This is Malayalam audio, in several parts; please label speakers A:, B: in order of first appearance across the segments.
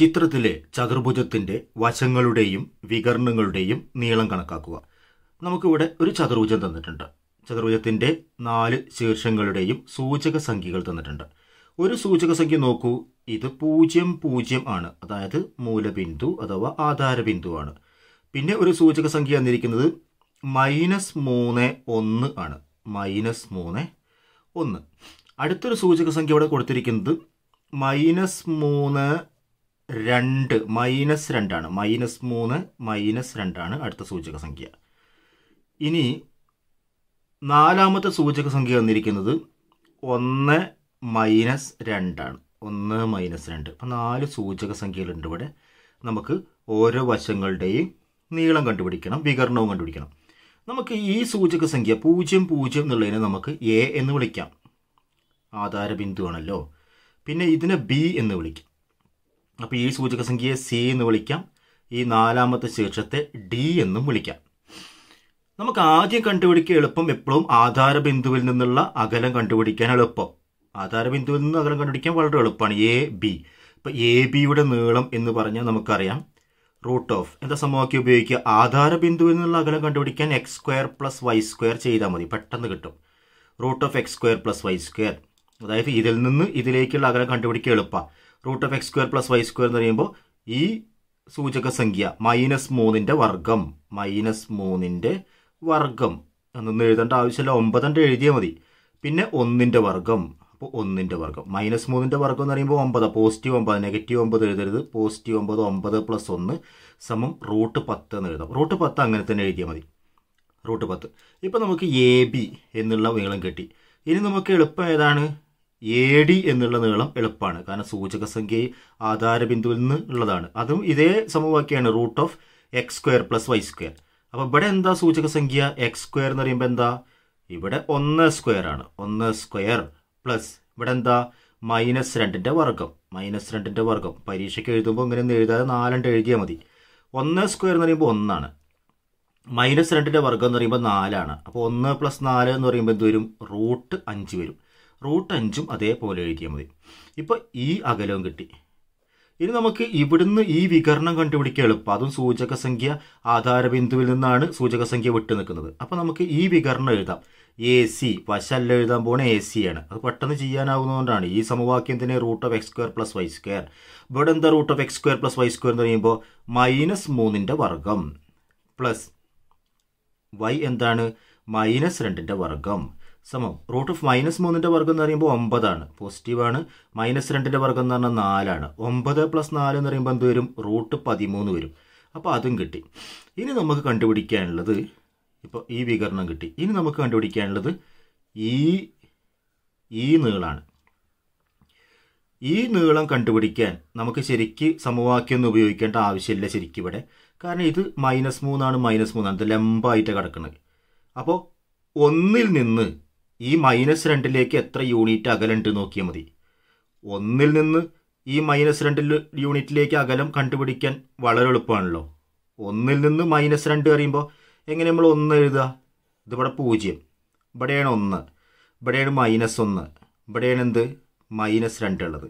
A: ചിത്രത്തിലെ ചതുർഭുജത്തിന്റെ വശങ്ങളുടെയും വികരണങ്ങളുടെയും നീളം കണക്കാക്കുക നമുക്കിവിടെ ഒരു ചതുർഭുജം തന്നിട്ടുണ്ട് ചതുർഭുജത്തിന്റെ നാല് ശീർഷങ്ങളുടെയും സൂചക സംഖ്യകൾ തന്നിട്ടുണ്ട് ഒരു സൂചക സംഖ്യ നോക്കൂ ഇത് പൂജ്യം പൂജ്യം ആണ് അതായത് മൂലബിന്ദു അഥവാ ആധാര ആണ് പിന്നെ ഒരു സൂചക സംഖ്യ തന്നിരിക്കുന്നത് മൈനസ് മൂന്ന് ഒന്ന് ആണ് മൈനസ് മൂന്ന് ഒന്ന് അടുത്തൊരു സൂചക സംഖ്യ ഇവിടെ കൊടുത്തിരിക്കുന്നത് മൈനസ് മൂന്ന് രണ്ട് മൈനസ് രണ്ടാണ് മൈനസ് മൂന്ന് മൈനസ് രണ്ടാണ് അടുത്ത സൂചക സംഖ്യ ഇനി നാലാമത്തെ സൂചക സംഖ്യ വന്നിരിക്കുന്നത് ഒന്ന് മൈനസ് രണ്ടാണ് ഒന്ന് മൈനസ് രണ്ട് അപ്പം നാല് സൂചക സംഖ്യകളുണ്ട് ഇവിടെ നമുക്ക് ഓരോ വശങ്ങളുടെയും നീളം കണ്ടുപിടിക്കണം വികരണവും കണ്ടുപിടിക്കണം നമുക്ക് ഈ സൂചക സംഖ്യ പൂജ്യം പൂജ്യം എന്നുള്ളതിനെ നമുക്ക് എ എന്ന് വിളിക്കാം ആധാര ബിന്ദുവാണല്ലോ പിന്നെ ഇതിനെ ബി എന്ന് വിളിക്കാം അപ്പോൾ ഈ സൂചക സംഖ്യയെ സി എന്ന് വിളിക്കാം ഈ നാലാമത്തെ ശീർഷത്തെ ഡി എന്നും വിളിക്കാം നമുക്ക് ആദ്യം കണ്ടുപിടിക്കുക എളുപ്പം എപ്പോഴും ആധാരബിന്ദുവിൽ നിന്നുള്ള അകലം കണ്ടുപിടിക്കാൻ എളുപ്പം ആധാരബിന്ദുവിൽ നിന്ന് അകലം കണ്ടുപിടിക്കാൻ വളരെ എളുപ്പമാണ് എ ബി ഇപ്പം എ ബിയുടെ നീളം എന്ന് പറഞ്ഞാൽ നമുക്കറിയാം റൂട്ട് ഓഫ് എന്താ സമവാക്യം ഉപയോഗിക്കുക ആധാരബിന്ദുവിൽ നിന്നുള്ള അകലം കണ്ടുപിടിക്കാൻ X square plus Y square ചെയ്താൽ മതി പെട്ടെന്ന് കിട്ടും root of X square plus Y square അതായത് ഇതിൽ നിന്ന് ഇതിലേക്കുള്ള അകലം കണ്ടുപിടിക്കുക എളുപ്പമാണ് root of X square plus Y square എന്ന് പറയുമ്പോൾ ഈ സൂചക സംഖ്യ മൈനസ് മൂന്നിൻ്റെ വർഗം മൈനസ് മൂന്നിൻ്റെ വർഗം എന്നൊന്നും എഴുതേണ്ട ആവശ്യമില്ല ഒമ്പതെണ്ണം എഴുതിയാൽ മതി പിന്നെ ഒന്നിൻ്റെ വർഗം അപ്പോൾ ഒന്നിൻ്റെ വർഗം മൈനസ് മൂന്നിൻ്റെ വർഗം എന്ന് പറയുമ്പോൾ ഒമ്പത് പോസിറ്റീവ് ഒമ്പത് നെഗറ്റീവ് ഒമ്പത് എഴുതരുത് പോസിറ്റീവ് ഒമ്പത് ഒമ്പത് പ്ലസ് ഒന്ന് സമം റൂട്ട് പത്ത് എന്ന് എഴുതാം റൂട്ട് പത്ത് അങ്ങനെ തന്നെ എഴുതിയാൽ മതി റൂട്ട് പത്ത് ഇപ്പോൾ നമുക്ക് എ ബി എന്നുള്ള നീളം കിട്ടി ഇനി നമുക്ക് എളുപ്പം ഏതാണ് എ ഡി എന്നുള്ള നീളം എളുപ്പമാണ് കാരണം സൂചക സംഖ്യ ആധാര ബിന്ദുവിൽ നിന്ന് ഉള്ളതാണ് അതും ഇതേ സമവാക്യമാണ് root of X square plus Y square അപ്പോൾ ഇവിടെ എന്താ സൂചക സംഖ്യ എക്സ് സ്ക്വയർ എന്ന് പറയുമ്പോൾ എന്താ ഇവിടെ ഒന്ന് സ്ക്വയർ ആണ് ഒന്ന് സ്ക്വയർ പ്ലസ് ഇവിടെ എന്താ മൈനസ് രണ്ടിൻ്റെ വർഗം മൈനസ് രണ്ടിൻ്റെ വർഗം പരീക്ഷയ്ക്ക് എഴുതുമ്പോൾ ഇങ്ങനെ ഒന്ന് എഴുതാതെ നാലെണ്ണം എഴുതിയാൽ മതി ഒന്ന് സ്ക്വയർ എന്ന് പറയുമ്പോൾ ഒന്നാണ് മൈനസ് രണ്ടിൻ്റെ വർഗം എന്ന് പറയുമ്പോൾ നാലാണ് അപ്പോൾ ഒന്ന് പ്ലസ് നാല് എന്ന് പറയുമ്പോൾ എന്ത് വരും റൂട്ട് അഞ്ച് വരും റൂട്ട് അഞ്ചും അതേപോലെ എഴുതിയാൽ മതി ഇപ്പോൾ ഈ അകലവും കിട്ടി ഇനി നമുക്ക് ഇവിടുന്ന് ഈ വികരണം കണ്ടുപിടിക്കുക എളുപ്പം അതും സൂചകസംഖ്യ ബിന്ദുവിൽ നിന്നാണ് സൂചകസംഖ്യ വിട്ടു നിൽക്കുന്നത് അപ്പോൾ നമുക്ക് ഈ വികരണം എഴുതാം എ സി വശല്ല എഴുതാൻ പോണ എ സി ആണ് അത് പെട്ടെന്ന് ചെയ്യാനാവുന്നതുകൊണ്ടാണ് ഈ സമവാക്യം തന്നെ root of X square plus Y square ഇവിടെ എന്താ root of X square plus Y square എന്ന് പറയുമ്പോൾ മൈനസ് മൂന്നിൻ്റെ വർഗം പ്ലസ് വൈ എന്താണ് മൈനസ് രണ്ടിൻ്റെ വർഗം സമം റൂട്ട് ഓഫ് മൈനസ് മൂന്നിന്റെ വർഗം എന്ന് പറയുമ്പോൾ ഒമ്പതാണ് പോസിറ്റീവാണ് മൈനസ് രണ്ടിന്റെ വർഗം എന്ന് പറഞ്ഞാൽ നാലാണ് ഒമ്പത് പ്ലസ് നാല് എന്ന് പറയുമ്പോൾ എന്ത് വരും റൂട്ട് പതിമൂന്ന് വരും അപ്പോൾ അതും കിട്ടി ഇനി നമുക്ക് കണ്ടുപിടിക്കാനുള്ളത് ഇപ്പോൾ ഈ വികരണം കിട്ടി ഇനി നമുക്ക് കണ്ടുപിടിക്കാനുള്ളത് ഈ ഈ നീളാണ് ഈ നീളം കണ്ടുപിടിക്കാൻ നമുക്ക് ശരിക്ക് സമവാക്യം ഒന്നും ഉപയോഗിക്കേണ്ട ആവശ്യമില്ല ശരിക്കും ഇവിടെ കാരണം ഇത് മൈനസ് മൂന്നാണ് മൈനസ് മൂന്നാണ് ഇത് ലംബായിട്ട് കിടക്കുന്നത് അപ്പോൾ ഒന്നിൽ നിന്ന് ഈ മൈനസ് രണ്ടിലേക്ക് എത്ര യൂണിറ്റ് അകലുണ്ട് നോക്കിയാൽ മതി ഒന്നിൽ നിന്ന് ഈ മൈനസ് രണ്ടിൽ യൂണിറ്റിലേക്ക് അകലം കണ്ടുപിടിക്കാൻ വളരെ എളുപ്പമാണല്ലോ ഒന്നിൽ നിന്ന് മൈനസ് രണ്ട് അറിയുമ്പോൾ എങ്ങനെ നമ്മൾ ഒന്ന് എഴുതുക ഇതിവിടെ പൂജ്യം ഇവിടെയാണ് ഒന്ന് ഇവിടെയാണ് മൈനസ് ഒന്ന് ഇവിടെയാണ് എന്ത് മൈനസ് രണ്ട് ഉള്ളത്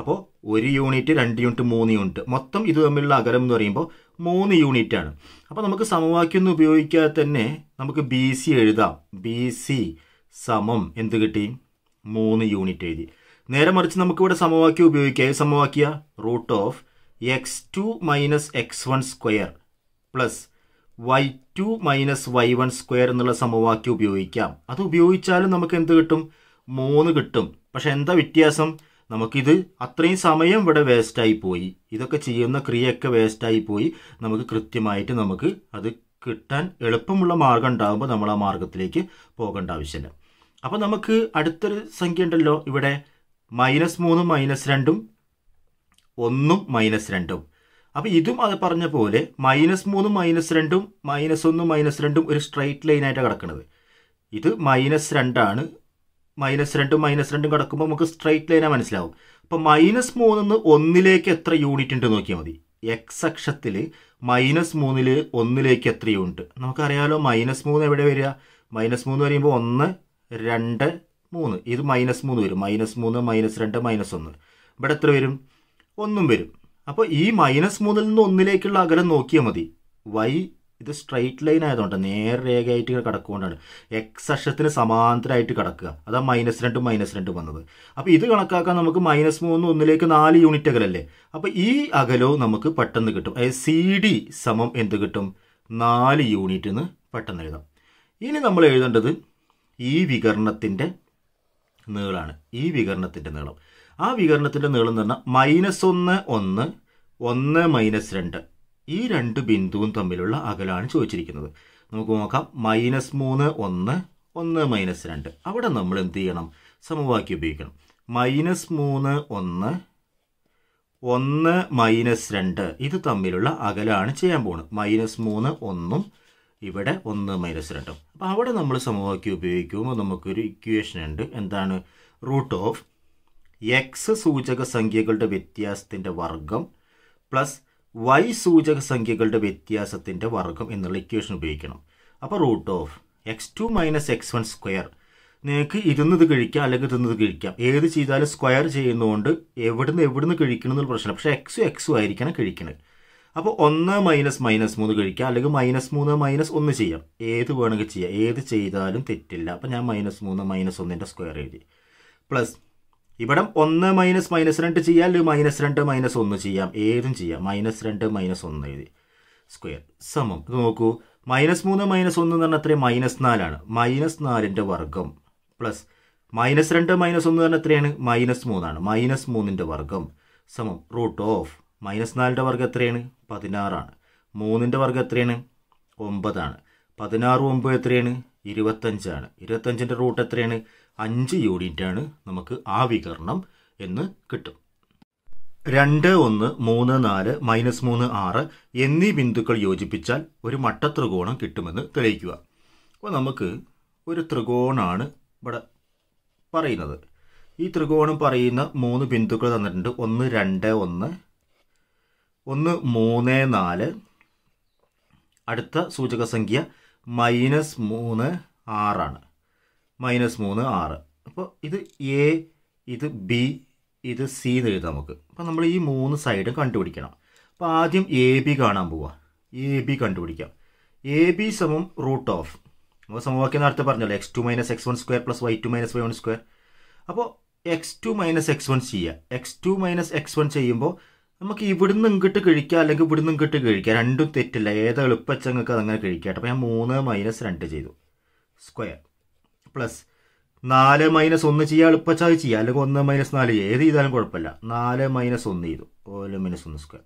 A: അപ്പോൾ ഒരു യൂണിറ്റ് രണ്ട് യൂണിറ്റ് മൂന്ന് യൂണിറ്റ് മൊത്തം ഇത് തമ്മിലുള്ള അകലം എന്ന് പറയുമ്പോൾ മൂന്ന് യൂണിറ്റാണ് അപ്പോൾ നമുക്ക് സമവാക്യം ഒന്നും ഉപയോഗിക്കാതെ തന്നെ നമുക്ക് ബി സി എഴുതാം ബി സി സമം എന്ത് കിട്ടി മൂന്ന് യൂണിറ്റ് എഴുതി നേരെ മറിച്ച് നമുക്കിവിടെ സമവാക്യം ഉപയോഗിക്കാം ഏത് സമവാക്യ root of X two minus X one square plus Y two minus Y one square എന്നുള്ള സമവാക്യം ഉപയോഗിക്കാം അത് ഉപയോഗിച്ചാലും നമുക്ക് എന്ത് കിട്ടും മൂന്ന് കിട്ടും പക്ഷെ എന്താ വ്യത്യാസം നമുക്കിത് അത്രയും സമയം ഇവിടെ വേസ്റ്റായി പോയി ഇതൊക്കെ ചെയ്യുന്ന ക്രിയയൊക്കെ വേസ്റ്റായി പോയി നമുക്ക് കൃത്യമായിട്ട് നമുക്ക് അത് കിട്ടാൻ എളുപ്പമുള്ള മാർഗം ഉണ്ടാകുമ്പോൾ നമ്മൾ ആ മാർഗത്തിലേക്ക് പോകേണ്ട ആവശ്യമില്ല അപ്പോൾ നമുക്ക് അടുത്തൊരു സംഖ്യ ഉണ്ടല്ലോ ഇവിടെ മൈനസ് മൂന്നും മൈനസ് രണ്ടും ഒന്നും മൈനസ് രണ്ടും അപ്പോൾ ഇതും അത് പറഞ്ഞ പോലെ മൈനസ് മൂന്നും മൈനസ് രണ്ടും മൈനസ് ഒന്നും മൈനസ് രണ്ടും ഒരു സ്ട്രൈറ്റ് ലൈനായിട്ടാണ് കിടക്കുന്നത് ഇത് മൈനസ് രണ്ടാണ് മൈനസ് രണ്ടും മൈനസ് രണ്ടും കിടക്കുമ്പോൾ നമുക്ക് സ്ട്രൈറ്റ് ലൈനാണ് മനസ്സിലാവും അപ്പോൾ മൈനസ് മൂന്നിന്ന് ഒന്നിലേക്ക് എത്ര യൂണിറ്റ് ഉണ്ട് നോക്കിയാൽ മതി എക്സ് അക്ഷത്തിൽ മൈനസ് മൂന്നിൽ ഒന്നിലേക്ക് എത്ര യൂണിറ്റ് നമുക്കറിയാമല്ലോ മൈനസ് മൂന്ന് എവിടെ വരിക മൈനസ് മൂന്ന് പറയുമ്പോൾ ഒന്ന് രണ്ട് മൂന്ന് ഇത് മൈനസ് മൂന്ന് വരും മൈനസ് മൂന്ന് മൈനസ് രണ്ട് മൈനസ് ഒന്ന് ഇവിടെ എത്ര വരും ഒന്നും വരും അപ്പോൾ ഈ മൈനസ് മൂന്നിൽ നിന്ന് ഒന്നിലേക്കുള്ള അകലം നോക്കിയാൽ മതി വൈ ഇത് സ്ട്രൈറ്റ് ലൈൻ ആയതുകൊണ്ട് നേരെ രേഖയായിട്ട് ഇങ്ങനെ കിടക്കുകൊണ്ടാണ് എക്സ് അക്ഷത്തിന് സമാന്തരമായിട്ട് കിടക്കുക അതാ മൈനസ് രണ്ട് മൈനസ് രണ്ട് വന്നത് അപ്പോൾ ഇത് കണക്കാക്കാൻ നമുക്ക് മൈനസ് മൂന്ന് ഒന്നിലേക്ക് നാല് യൂണിറ്റ് അകലല്ലേ അപ്പോൾ ഈ അകലവും നമുക്ക് പെട്ടെന്ന് കിട്ടും അതായത് സി ഡി സമം എന്ത് കിട്ടും നാല് യൂണിറ്റ് എന്ന് പെട്ടെന്ന് എഴുതാം ഇനി നമ്മൾ എഴുതേണ്ടത് ഈ വികരണത്തിൻ്റെ നീളമാണ് ഈ വികരണത്തിൻ്റെ നീളം ആ വികരണത്തിൻ്റെ നീളം എന്ന് പറഞ്ഞാൽ മൈനസ് ഒന്ന് ഒന്ന് ഒന്ന് മൈനസ് രണ്ട് ഈ രണ്ട് ബിന്ദുവും തമ്മിലുള്ള അകലാണ് ചോദിച്ചിരിക്കുന്നത് നമുക്ക് നോക്കാം മൈനസ് മൂന്ന് ഒന്ന് ഒന്ന് മൈനസ് രണ്ട് അവിടെ നമ്മൾ എന്ത് ചെയ്യണം സമവാക്യം ഉപയോഗിക്കണം മൈനസ് മൂന്ന് ഒന്ന് ഒന്ന് മൈനസ് രണ്ട് ഇത് തമ്മിലുള്ള അകലാണ് ചെയ്യാൻ പോകുന്നത് മൈനസ് മൂന്ന് ഒന്നും ഇവിടെ ഒന്ന് മൈനസ് രണ്ടും അപ്പോൾ അവിടെ നമ്മൾ സമവാക്യം ഉപയോഗിക്കുമ്പോൾ നമുക്കൊരു ഇക്വേഷൻ ഉണ്ട് എന്താണ് റൂട്ട് ഓഫ് എക്സ് സൂചക സംഖ്യകളുടെ വ്യത്യാസത്തിൻ്റെ വർഗം പ്ലസ് വൈ സൂചക സംഖ്യകളുടെ വ്യത്യാസത്തിൻ്റെ വർഗം എന്നുള്ള ഇക്വേഷൻ ഉപയോഗിക്കണം അപ്പോൾ root of X two minus X one square നിങ്ങൾക്ക് ഇരുന്നത് കഴിക്കാം അല്ലെങ്കിൽ തിന്നത് കഴിക്കാം ഏത് ചെയ്താലും സ്ക്വയർ ചെയ്യുന്നതുകൊണ്ട് എവിടുന്ന് എവിടുന്ന് കഴിക്കണം എന്നുള്ള പ്രശ്നം പക്ഷേ എക്സും എക്സും ആയിരിക്കണം കഴിക്കുന്നത് അപ്പോൾ ഒന്ന് മൈനസ് മൈനസ് മൂന്ന് കഴിക്കാം അല്ലെങ്കിൽ മൈനസ് മൂന്ന് മൈനസ് ഒന്ന് ചെയ്യാം ഏത് വേണമെങ്കിൽ ചെയ്യാം ഏത് ചെയ്താലും തെറ്റില്ല അപ്പോൾ ഞാൻ മൈനസ് മൂന്ന് മൈനസ് ഒന്നിൻ്റെ സ്ക്വയർ എഴുതി പ്ലസ് ഇവിടെ ഒന്ന് മൈനസ് മൈനസ് രണ്ട് ചെയ്യാം അല്ലെങ്കിൽ മൈനസ് രണ്ട് മൈനസ് ഒന്ന് ചെയ്യാം ഏതും ചെയ്യാം മൈനസ് രണ്ട് മൈനസ് ഒന്ന് എഴുതി സ്ക്വയർ സമം ഇത് നോക്കൂ മൈനസ് മൂന്ന് മൈനസ് ഒന്ന് എന്ന് പറഞ്ഞാൽ അത്രയും മൈനസ് നാലാണ് മൈനസ് നാലിൻ്റെ വർഗം പ്ലസ് മൈനസ് രണ്ട് മൈനസ് ഒന്ന് പറഞ്ഞാൽ എത്രയാണ് മൈനസ് മൂന്നാണ് മൈനസ് മൂന്നിൻ്റെ വർഗം സമം റൂട്ട് ഓഫ് മൈനസ് നാലിൻ്റെ വർഗം എത്രയാണ് പതിനാറാണ് മൂന്നിൻ്റെ വർഗം എത്രയാണ് ഒമ്പതാണ് പതിനാറ് ഒമ്പത് എത്രയാണ് ഇരുപത്തഞ്ചാണ് ഇരുപത്തഞ്ചിൻ്റെ റൂട്ട് എത്രയാണ് അഞ്ച് യൂണിറ്റാണ് നമുക്ക് ആ വികരണം എന്ന് കിട്ടും രണ്ട് ഒന്ന് മൂന്ന് നാല് മൈനസ് മൂന്ന് ആറ് എന്നീ ബിന്ദുക്കൾ യോജിപ്പിച്ചാൽ ഒരു മട്ടത്രികോണം കിട്ടുമെന്ന് തെളിയിക്കുക അപ്പോൾ നമുക്ക് ഒരു ത്രികോണമാണ് ഇവിടെ പറയുന്നത് ഈ ത്രികോണം പറയുന്ന മൂന്ന് ബിന്ദുക്കൾ തന്നിട്ടുണ്ട് ഒന്ന് രണ്ട് ഒന്ന് ഒന്ന് മൂന്ന് നാല് അടുത്ത സൂചക സംഖ്യ മൈനസ് മൂന്ന് ആറാണ് മൈനസ് മൂന്ന് ആറ് അപ്പോൾ ഇത് എ ഇത് ബി ഇത് സി എന്ന് എഴുതാം നമുക്ക് അപ്പോൾ നമ്മൾ ഈ മൂന്ന് സൈഡ് കണ്ടുപിടിക്കണം അപ്പോൾ ആദ്യം എ ബി കാണാൻ പോവുക എ ബി കണ്ടുപിടിക്കാം എ ബി സമം റൂട്ട് ഓഫ് നമ്മൾ സമവാക്യം നേരത്തെ പറഞ്ഞല്ലോ X two minus X one square plus Y two minus Y one square അപ്പോൾ X two minus X one ചെയ്യുക X two minus X one ചെയ്യുമ്പോൾ നമുക്ക് ഇവിടുന്ന് ഇങ്ങോട്ട് കഴിക്കാം അല്ലെങ്കിൽ ഇവിടുന്ന് ഇങ്ങോട്ട് കഴിക്കാം രണ്ടും തെറ്റില്ല ഏത് എളുപ്പച്ചങ്ങൾക്ക് അതങ്ങനെ കഴിക്കാം അപ്പോൾ ഞാൻ മൂന്ന് മൈനസ് രണ്ട് ചെയ്തു സ്ക്വയർ പ്ലസ് നാല് മൈനസ് ഒന്ന് ചെയ്യുക എളുപ്പച്ചാൽ ചെയ്യാം അല്ലെങ്കിൽ ഒന്ന് മൈനസ് നാല് ചെയ്യാം ഏത് ചെയ്താലും കുഴപ്പമില്ല നാല് മൈനസ് ഒന്ന് ചെയ്തു ഓല് മൈനസ് ഒന്ന് സ്ക്വയർ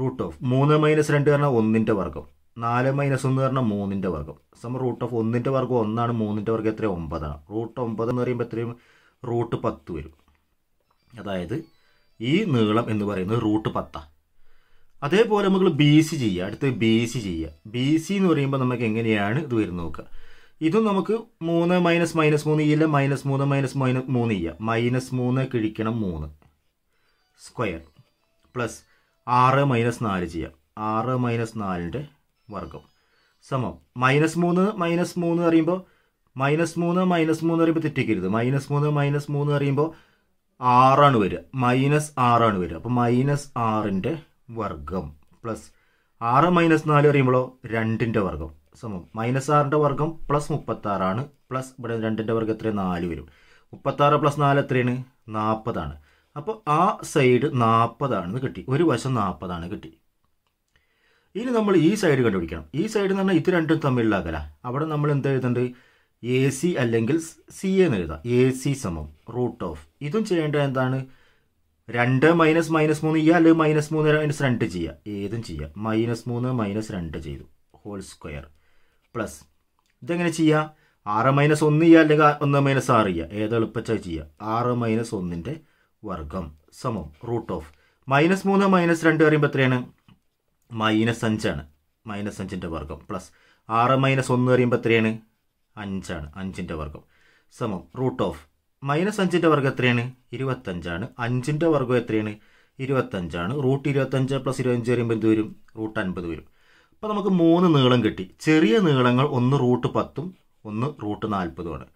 A: റൂട്ട് ഓഫ് മൂന്ന് മൈനസ് രണ്ട് പറഞ്ഞാൽ ഒന്നിൻ്റെ വർഗം നാല് മൈനസ് ഒന്ന് പറഞ്ഞാൽ മൂന്നിൻ്റെ വർഗം സമ റൂട്ട് ഓഫ് ഒന്നിൻ്റെ വർഗം ഒന്നാണ് മൂന്നിൻ്റെ വർഗം എത്രയും ഒമ്പതാണ് റൂട്ട് ഒമ്പത് എന്ന് പറയുമ്പോൾ എത്രയും റൂട്ട് പത്ത് വരും അതായത് ഈ നീളം എന്ന് പറയുന്നത് റൂട്ട് പത്താണ് അതേപോലെ നമുക്ക് ബി സി ചെയ്യുക അടുത്ത് ബി സി ചെയ്യുക ബി സി എന്ന് പറയുമ്പോൾ നമുക്ക് എങ്ങനെയാണ് ഇത് വരുന്നത് നോക്കുക ഇതും നമുക്ക് മൂന്ന് മൈനസ് മൈനസ് മൂന്ന് ഇല്ല മൈനസ് മൂന്ന് മൈനസ് മൈനസ് മൂന്ന് ചെയ്യുക മൈനസ് മൂന്ന് കിഴിക്കണം മൂന്ന് സ്ക്വയർ പ്ലസ് ആറ് മൈനസ് നാല് ചെയ്യുക ആറ് മൈനസ് നാലിൻ്റെ വർഗം സമം മൈനസ് മൂന്ന് മൈനസ് മൂന്ന് പറയുമ്പോൾ മൈനസ് മൂന്ന് മൈനസ് മൂന്ന് പറയുമ്പോൾ തെറ്റിക്കരുത് മൈനസ് മൂന്ന് മൈനസ് മൂന്ന് പറയുമ്പോൾ ആറാണ് വരിക മൈനസ് ആറാണ് വരിക അപ്പോൾ മൈനസ് ആറിൻ്റെ വർഗം പ്ലസ് ആറ് മൈനസ് നാല് പറയുമ്പോഴോ രണ്ടിൻ്റെ വർഗം സമം മൈനസ് ആറിൻ്റെ വർഗം പ്ലസ് മുപ്പത്താറാണ് പ്ലസ് ഇവിടെ രണ്ടിൻ്റെ വർഗം എത്രയാണ് നാല് വരും മുപ്പത്താറ് പ്ലസ് നാല് എത്രയാണ് നാൽപ്പതാണ് അപ്പോൾ ആ സൈഡ് നാൽപ്പതാണെന്ന് കിട്ടി ഒരു വശം നാൽപ്പതാണ് കിട്ടി ഇനി നമ്മൾ ഈ സൈഡ് കണ്ടുപിടിക്കണം ഈ സൈഡ് എന്ന് പറഞ്ഞാൽ ഇത് രണ്ടും തമ്മിലുള്ള അകല അവിടെ നമ്മൾ എന്ത് എഴുതുന്നുണ്ട് എ സി അല്ലെങ്കിൽ സി എന്ന് എഴുതാം എ സി സമം റൂട്ട് ഓഫ് ഇതും ചെയ്യേണ്ടത് എന്താണ് രണ്ട് മൈനസ് മൈനസ് മൂന്ന് ചെയ്യുക അല്ലെങ്കിൽ മൈനസ് മൂന്ന് മൈനസ് രണ്ട് ചെയ്യുക ഏതും ചെയ്യുക മൈനസ് മൂന്ന് മൈനസ് രണ്ട് ചെയ്തു ഹോൾ സ്ക്വയർ പ്ലസ് ഇതെങ്ങനെ ചെയ്യുക ആറ് മൈനസ് ഒന്ന് ചെയ്യുക അല്ലെങ്കിൽ ഒന്ന് മൈനസ് ആറ് ചെയ്യുക ഏത് എളുപ്പച്ചാൽ ചെയ്യുക ആറ് മൈനസ് ഒന്നിൻ്റെ വർഗം സമം റൂട്ട് ഓഫ് മൈനസ് മൂന്ന് മൈനസ് രണ്ട് പറയുമ്പോൾ എത്രയാണ് മൈനസ് അഞ്ചാണ് മൈനസ് അഞ്ചിൻ്റെ വർഗം പ്ലസ് ആറ് മൈനസ് ഒന്ന് പറയുമ്പോൾ എത്രയാണ് അഞ്ചാണ് അഞ്ചിൻ്റെ വർഗം സമം റൂട്ട് ഓഫ് മൈനസ് അഞ്ചിൻ്റെ വർഗം എത്രയാണ് ഇരുപത്തഞ്ചാണ് അഞ്ചിൻ്റെ വർഗം എത്രയാണ് ഇരുപത്തഞ്ചാണ് റൂട്ട് ഇരുപത്തഞ്ച് പ്ലസ് ഇരുപത്തഞ്ച് വരുമ്പോൾ എന്ത് വരും റൂട്ട് അൻപത് വരും അപ്പോൾ നമുക്ക് മൂന്ന് നീളം കിട്ടി ചെറിയ നീളങ്ങൾ ഒന്ന് റൂട്ട് പത്തും ഒന്ന് റൂട്ട് നാൽപ്പതുമാണ്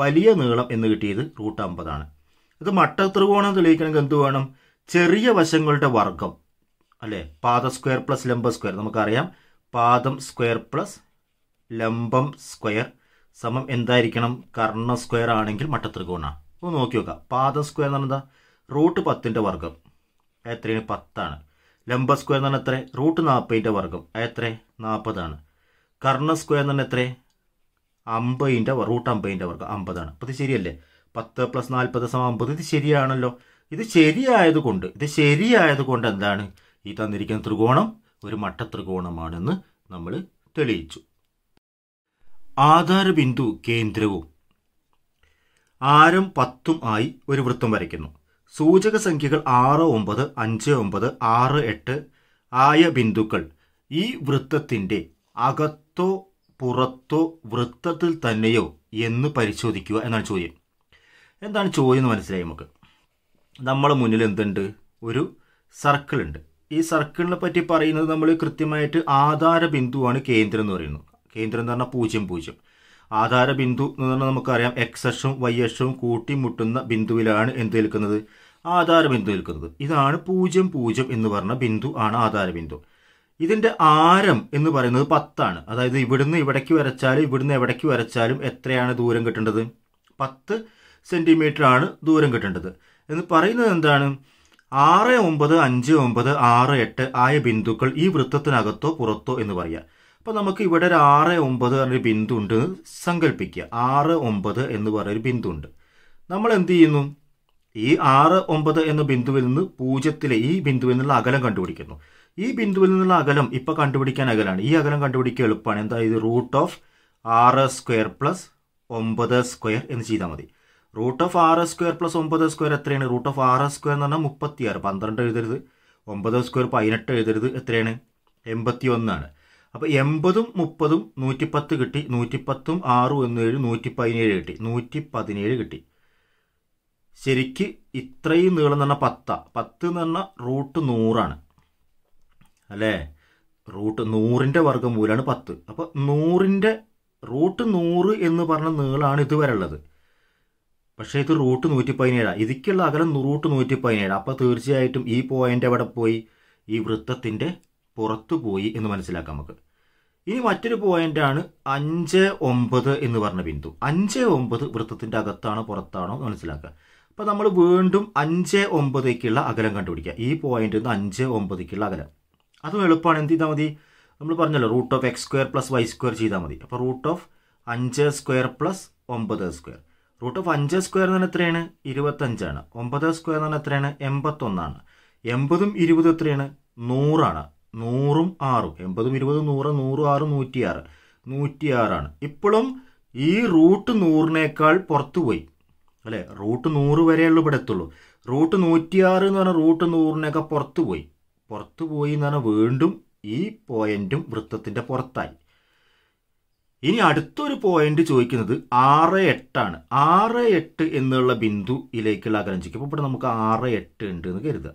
A: വലിയ നീളം എന്ന് കിട്ടിയത് റൂട്ട് അമ്പതാണ് ഇത് മട്ട ത്രികോണം തെളിയിക്കണമെങ്കിൽ എന്ത് വേണം ചെറിയ വശങ്ങളുടെ വർഗം അല്ലേ പാദ സ്ക്വയർ പ്ലസ് ലംബ സ്ക്വയർ നമുക്കറിയാം പാദം സ്ക്വയർ പ്ലസ് ലംബം സ്ക്വയർ സമം എന്തായിരിക്കണം കർണ സ്ക്വയർ ആണെങ്കിൽ മട്ടത്രികോണാണ് ഒന്ന് നോക്കി നോക്കാം പാദ സ്ക്വയർ എന്ന് പറഞ്ഞാൽ റൂട്ട് പത്തിൻ്റെ വർഗം എത്രയാണ് പത്താണ് ലംബ സ്ക്വയർ എന്ന് പറഞ്ഞാൽ എത്ര റൂട്ട് നാൽപ്പതിൻ്റെ വർഗം എത്ര നാൽപ്പതാണ് കർണ സ്ക്വയർ എന്ന് പറഞ്ഞാൽ എത്ര അമ്പതിൻ്റെ റൂട്ട് അമ്പതിൻ്റെ വർഗം അമ്പതാണ് അപ്പോൾ ഇത് ശരിയല്ലേ പത്ത് പ്ലസ് നാൽപ്പത് സമം അമ്പത് ഇത് ശരിയാണല്ലോ ഇത് ശരിയായതുകൊണ്ട് ഇത് ശരിയായതുകൊണ്ട് എന്താണ് ഈ തന്നിരിക്കുന്ന ത്രികോണം ഒരു മട്ട ത്രികോണമാണെന്ന് നമ്മൾ തെളിയിച്ചു ആധാരബിന്ദു കേന്ദ്രവും ആരം പത്തും ആയി ഒരു വൃത്തം വരയ്ക്കുന്നു സൂചക സംഖ്യകൾ ആറ് ഒമ്പത് അഞ്ച് ഒമ്പത് ആറ് എട്ട് ആയ ബിന്ദുക്കൾ ഈ വൃത്തത്തിൻ്റെ അകത്തോ പുറത്തോ വൃത്തത്തിൽ തന്നെയോ എന്ന് പരിശോധിക്കുക എന്നാണ് ചോദ്യം എന്താണ് ചോദ്യം എന്ന് മനസ്സിലായി നമുക്ക് നമ്മളെ മുന്നിൽ എന്തുണ്ട് ഒരു സർക്കിൾ ഉണ്ട് ഈ സർക്കിളിനെ പറ്റി പറയുന്നത് നമ്മൾ കൃത്യമായിട്ട് ആധാര ബിന്ദുവാണ് കേന്ദ്രം എന്ന് പറയുന്നു കേന്ദ്രം എന്ന് പറഞ്ഞാൽ പൂജ്യം പൂജ്യം ആധാര ബിന്ദു എന്ന് പറഞ്ഞാൽ നമുക്കറിയാം എക്സ് അക്ഷവും വൈ അക്ഷവും കൂട്ടിമുട്ടുന്ന ബിന്ദുവിലാണ് എന്ത് നിൽക്കുന്നത് ആധാര ബിന്ദു നിൽക്കുന്നത് ഇതാണ് പൂജ്യം പൂജ്യം എന്ന് പറഞ്ഞ ബിന്ദു ആണ് ആധാര ബിന്ദു ഇതിൻ്റെ ആരം എന്ന് പറയുന്നത് പത്താണ് അതായത് ഇവിടുന്ന് ഇവിടേക്ക് വരച്ചാലും ഇവിടുന്ന് എവിടേക്ക് വരച്ചാലും എത്രയാണ് ദൂരം കിട്ടേണ്ടത് പത്ത് സെൻറ്റിമീറ്റർ ആണ് ദൂരം കിട്ടേണ്ടത് എന്ന് പറയുന്നത് എന്താണ് ആറ് ഒമ്പത് അഞ്ച് ഒമ്പത് ആറ് എട്ട് ആയ ബിന്ദുക്കൾ ഈ വൃത്തത്തിനകത്തോ പുറത്തോ എന്ന് പറയാം അപ്പോൾ നമുക്ക് ഇവിടെ ഒരു ആറ് ഒമ്പത് എന്നൊരു ബിന്ദു ഉണ്ട് സങ്കല്പിക്കുക ആറ് ഒമ്പത് എന്ന് പറഞ്ഞൊരു ബിന്ദു ഉണ്ട് നമ്മൾ എന്ത് ചെയ്യുന്നു ഈ ആറ് ഒമ്പത് എന്ന ബിന്ദുവിൽ നിന്ന് പൂജ്യത്തിലെ ഈ ബിന്ദുവിൽ നിന്നുള്ള അകലം കണ്ടുപിടിക്കുന്നു ഈ ബിന്ദുവിൽ നിന്നുള്ള അകലം ഇപ്പോൾ കണ്ടുപിടിക്കാൻ അകലാണ് ഈ അകലം കണ്ടുപിടിക്കുക എളുപ്പമാണ് എന്താ ഇത് റൂട്ട് ഓഫ് ആറ് സ്ക്വയർ പ്ലസ് ഒമ്പത് സ്ക്വയർ എന്ന് ചെയ്താൽ മതി റൂട്ട് ഓഫ് ആറ് സ്ക്വയർ പ്ലസ് ഒമ്പത് സ്ക്വയർ എത്രയാണ് റൂട്ട് ഓഫ് ആറ് സ്ക്വയർ എന്ന് പറഞ്ഞാൽ മുപ്പത്തിയാറ് പന്ത്രണ്ട് എഴുതരുത് ഒമ്പത് സ്ക്വയർ പതിനെട്ട് എഴുതരുത് എത്രയാണ് എൺപത്തി ഒന്നാണ് അപ്പൊ എൺപതും മുപ്പതും നൂറ്റിപ്പത്ത് കിട്ടി നൂറ്റിപ്പത്തും ആറും ഒന്ന് ഏഴ് നൂറ്റി പതിനേഴ് കിട്ടി നൂറ്റി പതിനേഴ് കിട്ടി ശരിക്ക് ഇത്രയും നീളം എന്ന് പറഞ്ഞാൽ പത്താ പത്ത് എന്ന് പറഞ്ഞാൽ റൂട്ട് നൂറാണ് അല്ലേ റൂട്ട് നൂറിൻ്റെ വർഗ്ഗമൂലമാണ് പത്ത് അപ്പൊ നൂറിൻ്റെ റൂട്ട് നൂറ് എന്ന് പറഞ്ഞ നീളാണ് ഇതുവരെ ഉള്ളത് പക്ഷേ ഇത് റൂട്ട് നൂറ്റി പതിനേഴാണ് ഇതിക്കുള്ള അകലം റൂട്ട് നൂറ്റി പതിനേഴ് അപ്പോൾ തീർച്ചയായിട്ടും ഈ പോയിൻ്റ് എവിടെ പോയി ഈ വൃത്തത്തിൻ്റെ പുറത്തുപോയി എന്ന് മനസ്സിലാക്കാം നമുക്ക് ഇനി മറ്റൊരു പോയിന്റാണ് അഞ്ച് ഒമ്പത് എന്ന് പറഞ്ഞ ബിന്ദു അഞ്ച് ഒമ്പത് വൃത്തത്തിന്റെ അകത്താണോ പുറത്താണോ എന്ന് മനസ്സിലാക്കുക അപ്പൊ നമ്മൾ വീണ്ടും അഞ്ച് ഒമ്പതേക്കുള്ള അകലം കണ്ടുപിടിക്കുക ഈ പോയിന്റ് നിന്ന് അഞ്ച് ഒമ്പതേക്കുള്ള അകലം അതും എളുപ്പമാണ് എന്ത് ചെയ്താൽ മതി നമ്മൾ പറഞ്ഞല്ലോ root of X square plus Y square ചെയ്താൽ മതി അപ്പൊ റൂട്ട് ഓഫ് അഞ്ച് സ്ക്വയർ പ്ലസ് ഒമ്പത് സ്ക്വയർ റൂട്ട് ഓഫ് അഞ്ച് സ്ക്വയർ എന്ന് പറഞ്ഞാൽ എത്രയാണ് ഇരുപത്തഞ്ചാണ് ഒമ്പത് സ്ക്വയർ എന്ന് പറഞ്ഞാൽ എത്രയാണ് എൺപത്തൊന്നാണ് എൺപതും ഇരുപതും എത്രയാണ് നൂറാണ് നൂറും ആറും എൺപതും ഇരുപതും നൂറ് നൂറും ആറ് നൂറ്റിയാറ് നൂറ്റിയാറാണ് ഇപ്പോഴും ഈ റൂട്ട് നൂറിനേക്കാൾ പുറത്തു പോയി അല്ലേ റൂട്ട് നൂറ് വരെയുള്ളൂ ഇവിടെ എത്തുള്ളൂ റൂട്ട് നൂറ്റിയാറ് എന്ന് പറഞ്ഞാൽ റൂട്ട് നൂറിനേക്കാൾ പുറത്തു പോയി പുറത്തു പോയി എന്ന് പറഞ്ഞാൽ വീണ്ടും ഈ പോയിന്റും വൃത്തത്തിന്റെ പുറത്തായി ഇനി അടുത്തൊരു പോയിന്റ് ചോദിക്കുന്നത് ആറ് എട്ടാണ് ആറ് എട്ട് എന്നുള്ള ബിന്ദുയിലേക്കുള്ള അകലം ചോദിക്കും അപ്പോൾ ഇവിടെ നമുക്ക് ആറ് എട്ട് ഉണ്ട് എന്ന് കരുതുക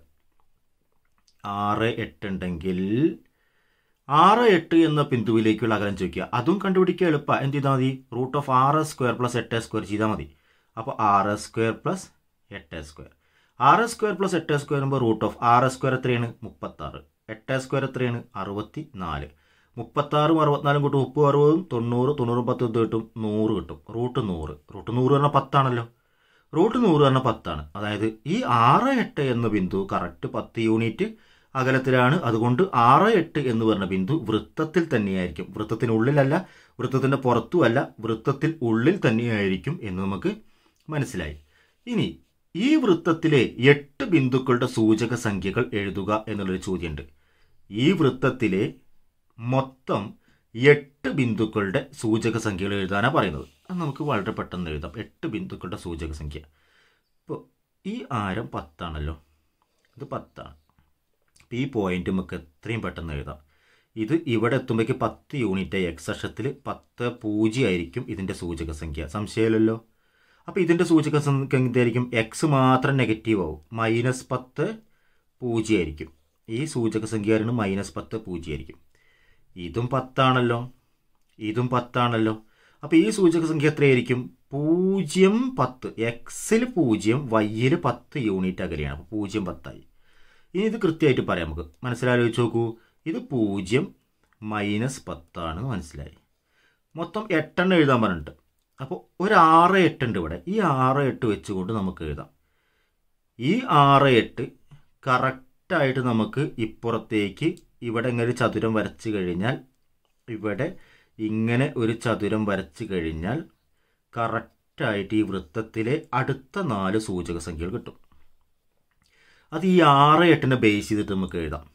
A: ആറ് എട്ട് ഉണ്ടെങ്കിൽ ആറ് എട്ട് എന്ന ബിന്ദുവിലേക്കുള്ള അകലം ചോദിക്കുക അതും കണ്ടുപിടിക്കുക എളുപ്പമാണ് എന്ത് ചെയ്താൽ മതി റൂട്ട് ഓഫ് ആറ് സ്ക്വയർ പ്ലസ് എട്ട് സ്ക്വയർ ചെയ്താൽ മതി അപ്പോൾ ആറ് സ്ക്വയർ പ്ലസ് എട്ട് സ്ക്വയർ ആറ് സ്ക്വയർ പ്ലസ് എട്ട് സ്ക്വയർ ആകുമ്പോൾ റൂട്ട് ഓഫ് ആറ് സ്ക്വയർ എത്രയാണ് മുപ്പത്താറ് എട്ട് സ്ക്വയർ എത്രയാണ് അറുപത്തി നാല് മുപ്പത്താറും അറുപത്തിനാലും കിട്ടും മുപ്പതും അറുപതും തൊണ്ണൂറ് തൊണ്ണൂറും പത്ത് കിട്ടും നൂറ് കിട്ടും റൂട്ട് നൂറ് റൂട്ട് നൂറ് പറഞ്ഞാൽ പത്താണല്ലോ റൂട്ട് നൂറ് പറഞ്ഞാൽ പത്താണ് അതായത് ഈ ആറ് എട്ട് എന്ന ബിന്ദു കറക്റ്റ് പത്ത് യൂണിറ്റ് അകലത്തിലാണ് അതുകൊണ്ട് ആറ് എട്ട് എന്ന് പറഞ്ഞ ബിന്ദു വൃത്തത്തിൽ തന്നെയായിരിക്കും വൃത്തത്തിനുള്ളിലല്ല വൃത്തത്തിൻ്റെ പുറത്തുമല്ല വൃത്തത്തിൽ ഉള്ളിൽ തന്നെയായിരിക്കും എന്ന് നമുക്ക് മനസ്സിലായി ഇനി ഈ വൃത്തത്തിലെ എട്ട് ബിന്ദുക്കളുടെ സൂചക സംഖ്യകൾ എഴുതുക എന്നുള്ളൊരു ചോദ്യമുണ്ട് ഈ വൃത്തത്തിലെ മൊത്തം എട്ട് ബിന്ദുക്കളുടെ സൂചക സംഖ്യകൾ എഴുതാനാണ് പറയുന്നത് അത് നമുക്ക് വളരെ പെട്ടെന്ന് എഴുതാം എട്ട് ബിന്ദുക്കളുടെ സൂചക സംഖ്യ ഇപ്പോൾ ഈ ആരം പത്താണല്ലോ ഇത് പത്താണ് ഈ പോയിന്റ് നമുക്ക് എത്രയും പെട്ടെന്ന് എഴുതാം ഇത് ഇവിടെ എത്തുമ്പോഴേക്ക് പത്ത് യൂണിറ്റ് അക്ഷത്തിൽ പത്ത് പൂജ്യം ആയിരിക്കും ഇതിൻ്റെ സൂചക സംഖ്യ സംശയമില്ലല്ലോ അപ്പോൾ ഇതിൻ്റെ സൂചക സംഖ്യ എന്തായിരിക്കും എക്സ് മാത്രം നെഗറ്റീവ് ആവും മൈനസ് പത്ത് പൂജ്യം ആയിരിക്കും ഈ സൂചക സംഖ്യ പറയുന്നത് മൈനസ് പത്ത് പൂജ്യം ആയിരിക്കും ഇതും പത്താണല്ലോ ഇതും പത്താണല്ലോ അപ്പോൾ ഈ സൂചക സംഖ്യ എത്രയായിരിക്കും പൂജ്യം പത്ത് എക്സിൽ പൂജ്യം വൈയിൽ പത്ത് യൂണിറ്റ് അകലെയാണ് അപ്പോൾ പൂജ്യം പത്തായി ഇനി ഇത് കൃത്യമായിട്ട് പറയാം നമുക്ക് മനസ്സിലാലോചിച്ച് നോക്കൂ ഇത് പൂജ്യം മൈനസ് പത്താണ് മനസ്സിലായി മൊത്തം എട്ടെണ്ണം എഴുതാൻ പറഞ്ഞിട്ടുണ്ട് അപ്പോൾ ഒരു ആറ് എട്ടുണ്ട് ഇവിടെ ഈ ആറ് എട്ട് വെച്ചുകൊണ്ട് നമുക്ക് എഴുതാം ഈ ആറ് എട്ട് കറക്റ്റായിട്ട് നമുക്ക് ഇപ്പുറത്തേക്ക് ഇവിടെ ഇങ്ങനെ ഒരു ചതുരം വരച്ച് കഴിഞ്ഞാൽ ഇവിടെ ഇങ്ങനെ ഒരു ചതുരം വരച്ച് കഴിഞ്ഞാൽ കറക്റ്റായിട്ട് ഈ വൃത്തത്തിലെ അടുത്ത നാല് സൂചക സംഖ്യകൾ കിട്ടും അത് ഈ ആറ് എട്ടിനെ ബേസ് ചെയ്തിട്ട് നമുക്ക് എഴുതാം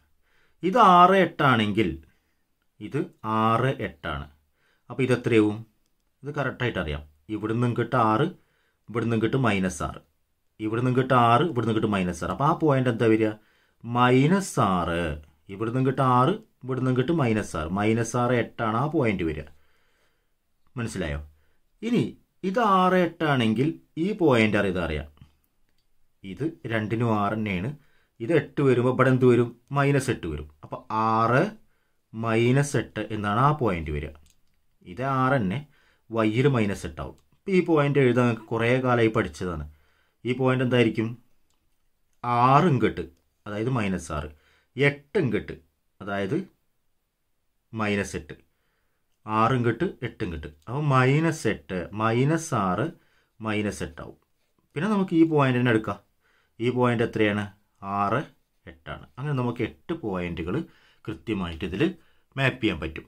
A: ഇത് ആറ് എട്ടാണെങ്കിൽ ഇത് ആറ് എട്ടാണ് അപ്പോൾ ഇത് എത്രയാവും ഇത് കറക്റ്റായിട്ട് അറിയാം ഇവിടെ നിന്നും കിട്ട ആറ് ഇവിടെ നിന്നും കിട്ടും മൈനസ് ആറ് ഇവിടെ നിന്നും കിട്ട ആറ് ഇവിടെ നിന്ന് കിട്ടും മൈനസ് ആറ് അപ്പോൾ ആ പോയിന്റ് എന്താ വരിക മൈനസ് ആറ് ഇവിടെ നിന്നും കിട്ട ആറ് ഇവിടെ നിന്നും കിട്ടും മൈനസ് ആറ് മൈനസ് ആറ് എട്ടാണ് ആ പോയിന്റ് വരിക മനസ്സിലായോ ഇനി ഇത് ആറ് എട്ടാണെങ്കിൽ ഈ പോയിന്റ് അറിയാം ഇത് രണ്ടിനും ആറ് തന്നെയാണ് ഇത് എട്ട് വരുമ്പോൾ ഇവിടെ എന്ത് വരും മൈനസ് എട്ട് വരും അപ്പോൾ ആറ് മൈനസ് എട്ട് എന്നാണ് ആ പോയിന്റ് വരിക ഇത് ആറ് തന്നെ വൈയിൽ മൈനസ് എട്ടാവും ഇപ്പോൾ ഈ പോയിന്റ് എഴുതാൻ കുറേ കാലമായി പഠിച്ചതാണ് ഈ പോയിന്റ് എന്തായിരിക്കും ആറ് ഇങ്കട്ട് അതായത് മൈനസ് ആറ് എട്ട് ഇങ്കട്ട് അതായത് മൈനസ് എട്ട് ആറ് കെട്ട് എട്ട് കെട്ട് അപ്പോൾ മൈനസ് എട്ട് മൈനസ് ആറ് മൈനസ് എട്ടാവും പിന്നെ നമുക്ക് ഈ പോയിന്റ് തന്നെ എടുക്കാം ഈ പോയിൻ്റ് എത്രയാണ് ആറ് എട്ടാണ് അങ്ങനെ നമുക്ക് എട്ട് പോയിന്റുകൾ കൃത്യമായിട്ട് ഇതിൽ മാപ്പ് ചെയ്യാൻ പറ്റും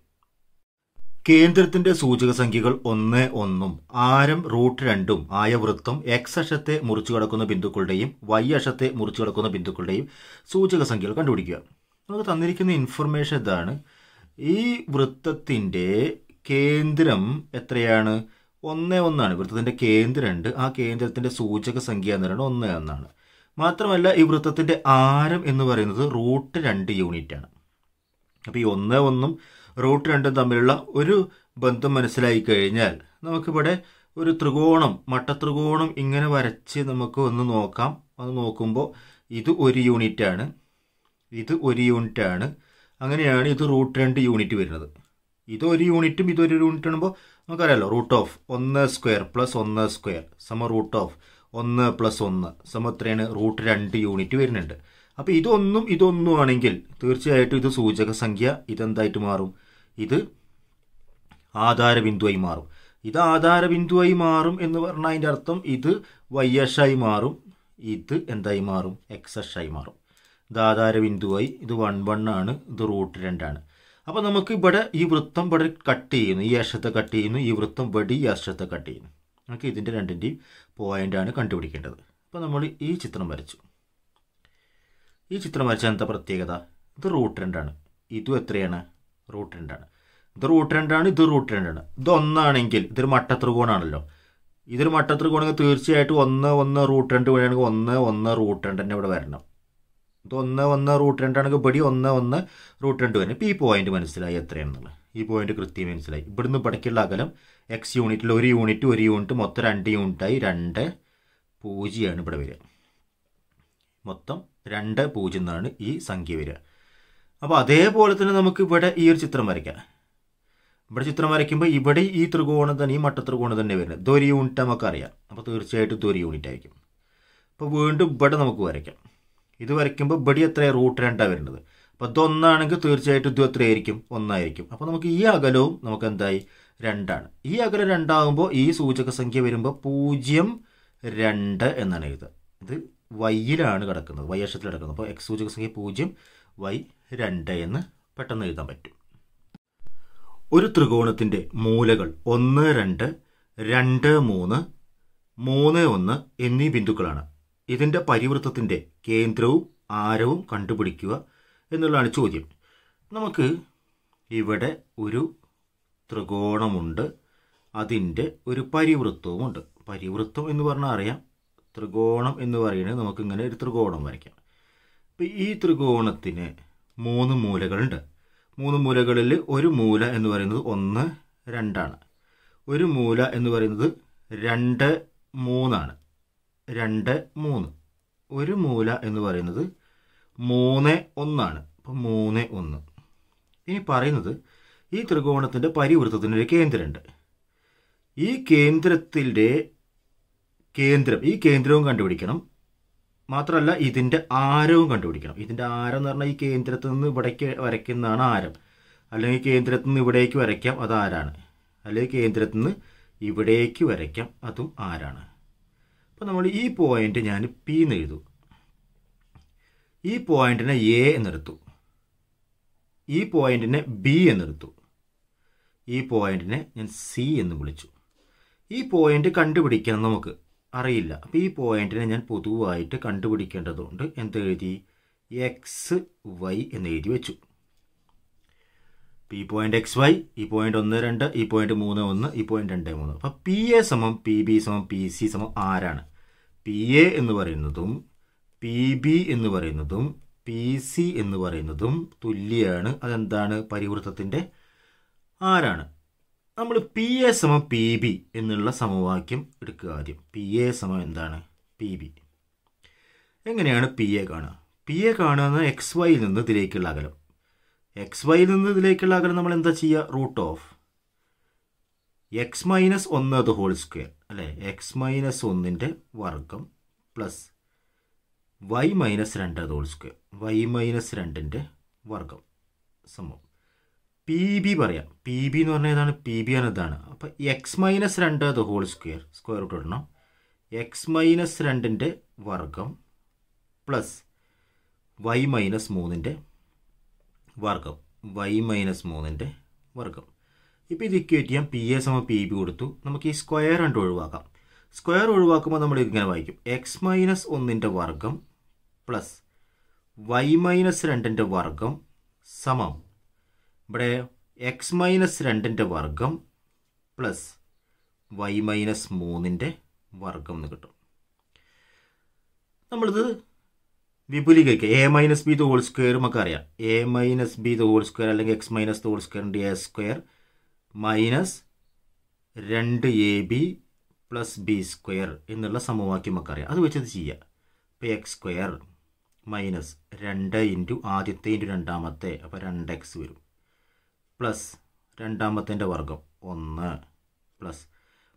A: കേന്ദ്രത്തിൻ്റെ സൂചക സംഖ്യകൾ ഒന്ന് ഒന്നും ആരം റൂട്ട് രണ്ടും ആയ വൃത്തം എക്സ് അക്ഷത്തെ മുറിച്ചു കിടക്കുന്ന ബിന്ദുക്കളുടെയും വൈ അക്ഷത്തെ മുറിച്ചു കിടക്കുന്ന ബിന്ദുക്കളുടെയും സൂചക സംഖ്യകൾ കണ്ടുപിടിക്കുക നമുക്ക് തന്നിരിക്കുന്ന ഇൻഫർമേഷൻ ഇതാണ് ഈ വൃത്തത്തിൻ്റെ കേന്ദ്രം എത്രയാണ് ഒന്ന് ഒന്നാണ് വൃത്തത്തിൻ്റെ കേന്ദ്രമുണ്ട് ആ കേന്ദ്രത്തിൻ്റെ സൂചക സംഖ്യ എന്ന് പറയുന്നത് ഒന്ന് ഒന്നാണ് മാത്രമല്ല ഈ വൃത്തത്തിൻ്റെ ആരം എന്ന് പറയുന്നത് റൂട്ട് രണ്ട് യൂണിറ്റാണ് അപ്പോൾ ഈ ഒന്ന് ഒന്നും റൂട്ട് രണ്ടും തമ്മിലുള്ള ഒരു ബന്ധം മനസ്സിലായി കഴിഞ്ഞാൽ നമുക്കിവിടെ ഒരു ത്രികോണം മട്ടത്രികോണം ഇങ്ങനെ വരച്ച് നമുക്ക് ഒന്ന് നോക്കാം അത് നോക്കുമ്പോൾ ഇത് ഒരു യൂണിറ്റാണ് ഇത് ഒരു യൂണിറ്റാണ് അങ്ങനെയാണ് ഇത് റൂട്ട് രണ്ട് യൂണിറ്റ് വരുന്നത് ഇത് ഒരു യൂണിറ്റും ഇതൊരു യൂണിറ്റ് ആകുമ്പോൾ നമുക്കറിയാലോ റൂട്ട് ഓഫ് ഒന്ന് സ്ക്വയർ പ്ലസ് ഒന്ന് സ്ക്വയർ സമ റൂട്ട് ഓഫ് ഒന്ന് പ്ലസ് ഒന്ന് സമത്രയാണ് റൂട്ട് രണ്ട് യൂണിറ്റ് വരുന്നുണ്ട് അപ്പോൾ ഇതൊന്നും ഇതൊന്നും ആണെങ്കിൽ തീർച്ചയായിട്ടും ഇത് സൂചക സംഖ്യ ഇതെന്തായിട്ട് മാറും ഇത് ആധാര ബിന്ദുവായി മാറും ഇത് ആധാര ബിന്ദുവായി മാറും എന്ന് പറഞ്ഞാൽ അതിൻ്റെ അർത്ഥം ഇത് വയ്യഷായി മാറും ഇത് എന്തായി മാറും എക്സഷായി മാറും ഇത് ബിന്ദുവായി ഇത് വൺ വൺ ആണ് ഇത് റൂട്ട് രണ്ടാണ് അപ്പോൾ നമുക്ക് ഇവിടെ ഈ വൃത്തം ഇവിടെ കട്ട് ചെയ്യുന്നു ഈ അക്ഷത്തെ കട്ട് ചെയ്യുന്നു ഈ വൃത്തം ഇവിടെ ഈ അക്ഷത്തെ കട്ട് ചെയ്യുന്നു നമുക്ക് ഇതിൻ്റെ രണ്ടിൻ്റെയും പോയിൻ്റാണ് കണ്ടുപിടിക്കേണ്ടത് അപ്പോൾ നമ്മൾ ഈ ചിത്രം വരച്ചു ഈ ചിത്രം വരച്ച എന്താ പ്രത്യേകത ഇത് റൂട്ട് രണ്ടാണ് ഇതും എത്രയാണ് റൂട്ട് രണ്ടാണ് ഇത് റൂട്ട് രണ്ടാണ് ഇത് റൂട്ട് രണ്ടാണ് ഇത് ഒന്നാണെങ്കിൽ ഇതൊരു മട്ടത്രികോണാണല്ലോ ഇതൊരു മട്ടത്രികോണെങ്കിൽ തീർച്ചയായിട്ടും ഒന്ന് ഒന്ന് റൂട്ട് രണ്ട് വഴിയാണെങ്കിൽ ഒന്ന് ഒന്ന് റൂട്ട് രണ്ട് തന്നെ ഇവിടെ വരണം ഇത് ഒന്ന് ഒന്ന് റൂട്ട് രണ്ടാണെങ്കിൽ ഇവിടെ ഒന്ന് ഒന്ന് റൂട്ട് രണ്ട് വരണം ഇപ്പോൾ ഈ പോയിന്റ് മനസ്സിലായി എത്രയാണെന്നുള്ളത് ഈ പോയിന്റ് കൃത്യം മനസ്സിലായി ഇവിടുന്ന് പടക്കുള്ള അകലം എക്സ് യൂണിറ്റിൽ ഒരു യൂണിറ്റ് ഒരു യൂണിറ്റ് മൊത്തം രണ്ട് യൂണിറ്റായി രണ്ട് പൂജ്യമാണ് ഇവിടെ വരിക മൊത്തം രണ്ട് പൂജ്യം എന്നാണ് ഈ സംഖ്യ വരിക അപ്പോൾ അതേപോലെ തന്നെ നമുക്ക് ഇവിടെ ഈ ഒരു ചിത്രം വരയ്ക്കാം ഇവിടെ ചിത്രം വരയ്ക്കുമ്പോൾ ഇവിടെ ഈ ത്രികോണം തന്നെ ഈ മട്ടത്രികോണം തന്നെ വരുന്നത് ഇതൊരു യൂണിറ്റ് നമുക്ക് അറിയാം അപ്പോൾ തീർച്ചയായിട്ടും ഇതൊരു യൂണിറ്റ് ആയിരിക്കും അപ്പോൾ വീണ്ടും ഇവിടെ നമുക്ക് വരയ്ക്കാം ഇത് വരയ്ക്കുമ്പോൾ ഇവിടെ എത്ര റൂട്ട് രണ്ടാണ് വരുന്നത് അപ്പോൾ ഇതൊന്നാണെങ്കിൽ തീർച്ചയായിട്ടും ഇത് എത്രയായിരിക്കും ഒന്നായിരിക്കും അപ്പോൾ നമുക്ക് ഈ അകലവും നമുക്ക് എന്തായി രണ്ടാണ് ഈ അകലം രണ്ടാകുമ്പോൾ ഈ സൂചക സംഖ്യ വരുമ്പോൾ പൂജ്യം രണ്ട് എന്നാണ് എഴുതുക ഇത് വൈയിലാണ് കിടക്കുന്നത് വൈ അക്ഷത്തിൽ കിടക്കുന്നത് അപ്പോൾ എക്സ് സൂചക സംഖ്യ പൂജ്യം വൈ രണ്ട് എന്ന് പെട്ടെന്ന് എഴുതാൻ പറ്റും ഒരു ത്രികോണത്തിൻ്റെ മൂലകൾ ഒന്ന് രണ്ട് രണ്ട് മൂന്ന് മൂന്ന് ഒന്ന് എന്നീ ബിന്ദുക്കളാണ് ഇതിൻ്റെ പരിവൃത്തത്തിൻ്റെ കേന്ദ്രവും ആരവും കണ്ടുപിടിക്കുക എന്നുള്ളതാണ് ചോദ്യം നമുക്ക് ഇവിടെ ഒരു ത്രികോണമുണ്ട് അതിൻ്റെ ഒരു പരിവൃത്തവുമുണ്ട് പരിവൃത്തം എന്ന് പറഞ്ഞാൽ അറിയാം ത്രികോണം എന്ന് പറയുന്നത് നമുക്കിങ്ങനെ ഒരു ത്രികോണം വരയ്ക്കാം അപ്പം ഈ ത്രികോണത്തിന് മൂന്ന് മൂലകളുണ്ട് മൂന്ന് മൂലകളിൽ ഒരു മൂല എന്ന് പറയുന്നത് ഒന്ന് രണ്ടാണ് ഒരു മൂല എന്ന് പറയുന്നത് രണ്ട് മൂന്നാണ് രണ്ട് മൂന്ന് ഒരു മൂല എന്ന് പറയുന്നത് മൂന്ന് ഒന്നാണ് അപ്പം മൂന്ന് ഒന്ന് ഇനി പറയുന്നത് ഈ ത്രികോണത്തിൻ്റെ പരിവൃത്തത്തിനൊരു കേന്ദ്രമുണ്ട് ഈ കേന്ദ്രത്തിൻ്റെ കേന്ദ്രം ഈ കേന്ദ്രവും കണ്ടുപിടിക്കണം മാത്രമല്ല ഇതിൻ്റെ ആരവും കണ്ടുപിടിക്കണം ഇതിൻ്റെ ആരം എന്ന് പറഞ്ഞാൽ ഈ കേന്ദ്രത്തിൽ നിന്ന് ഇവിടേക്ക് വരയ്ക്കുന്നതാണ് ആരം അല്ലെങ്കിൽ കേന്ദ്രത്തിൽ നിന്ന് ഇവിടേക്ക് വരയ്ക്കാം അത് ആരാണ് അല്ലെങ്കിൽ കേന്ദ്രത്തിൽ നിന്ന് ഇവിടേക്ക് വരയ്ക്കാം അതും ആരാണ് അപ്പോൾ നമ്മൾ ഈ പോയിന്റ് ഞാൻ പി എന്ന് എഴുതു ഈ പോയിന്റിനെ എ എന്നെടുത്തു ഈ പോയിന്റിനെ ബി എന്നെടുത്തു ഈ പോയിന്റിനെ ഞാൻ സി എന്ന് വിളിച്ചു ഈ പോയിന്റ് കണ്ടുപിടിക്കണം നമുക്ക് അറിയില്ല അപ്പോൾ ഈ പോയിന്റിനെ ഞാൻ പൊതുവായിട്ട് കണ്ടുപിടിക്കേണ്ടതുകൊണ്ട് എഴുതി എക്സ് വൈ എന്ന് എഴുതി വെച്ചു പി പോയിന്റ് എക്സ് വൈ ഈ പോയിന്റ് ഒന്ന് രണ്ട് ഈ പോയിന്റ് മൂന്ന് ഒന്ന് ഈ പോയിന്റ് രണ്ട് മൂന്ന് അപ്പോൾ പി എ സമം പി ബി സമം പി സി സമം ആരാണ് പി എ എന്ന് പറയുന്നതും പി ബി എന്ന് പറയുന്നതും പി സി എന്ന് പറയുന്നതും തുല്യമാണ് അതെന്താണ് പരിവൃത്തത്തിൻ്റെ ആരാണ് നമ്മൾ പി എ സമ പി ബി എന്നുള്ള സമവാക്യം എടുക്കുക ആദ്യം പി എ സമം എന്താണ് പി ബി എങ്ങനെയാണ് പി എ കാണുക പി എ കാണുന്ന എക്സ് വൈയിൽ നിന്ന് ഇതിലേക്കുള്ള അകലം എക്സ് വൈയിൽ നിന്ന് ഇതിലേക്കുള്ള അകലം നമ്മൾ എന്താ ചെയ്യുക റൂട്ട് ഓഫ് എക്സ് മൈനസ് ഒന്ന് അത് ഹോൾ സ്ക്വയർ അല്ലേ എക്സ് മൈനസ് ഒന്നിൻ്റെ വർഗം പ്ലസ് വൈ മൈനസ് രണ്ട് അത് ഹോൾ സ്ക്വയർ വൈ മൈനസ് രണ്ടിൻ്റെ വർഗം സംഭവം പി ബി പറയാം പി ബി എന്ന് പറഞ്ഞാൽ ഇതാണ് പി ബി ആണ് ഇതാണ് അപ്പോൾ എക്സ് മൈനസ് രണ്ട് അത് ഹോൾ സ്ക്വയർ സ്ക്വയർ റൂട്ട് ഇടണം എക്സ് മൈനസ് രണ്ടിൻ്റെ വർഗം പ്ലസ് വൈ മൈനസ് മൂന്നിൻ്റെ വർഗം വൈ മൈനസ് മൂന്നിൻ്റെ വർഗം ഇപ്പോൾ ഇത് ഇക്വേറ്റ് ചെയ്യാം പി എ സമ പി ബി കൊടുത്തു നമുക്ക് ഈ സ്ക്വയർ രണ്ട് ഒഴിവാക്കാം സ്ക്വയർ ഒഴിവാക്കുമ്പോൾ നമ്മൾ ഇങ്ങനെ വായിക്കും എക്സ് മൈനസ് ഒന്നിൻ്റെ വർഗം പ്ലസ് വൈ മൈനസ് രണ്ടിൻ്റെ വർഗം സമം ഇവിടെ എക്സ് മൈനസ് രണ്ടിൻ്റെ വർഗം പ്ലസ് വൈ മൈനസ് മൂന്നിൻ്റെ വർഗം എന്ന് കിട്ടും നമ്മളിത് വിപുലീകരിക്കുക എ മൈനസ് ബി ഹോൾ സ്ക്വയറും നമുക്ക് അറിയാം A minus B whole square അല്ലെങ്കിൽ എക്സ് മൈനസ് ഹോൾ സ്ക്വയറിൻ്റെ എ സ്ക്വയർ മൈനസ് രണ്ട് A B plus B square എന്നുള്ള സമവാക്യം അറിയാം അത് വെച്ചത് ചെയ്യുക ഇപ്പോൾ എക്സ് സ്ക്വയർ മൈനസ് രണ്ട് ഇൻറ്റു ആദ്യത്തെ ഇൻറ്റു രണ്ടാമത്തെ അപ്പോൾ രണ്ട് എക്സ് വരും പ്ലസ് രണ്ടാമത്തേൻ്റെ വർഗം ഒന്ന് പ്ലസ്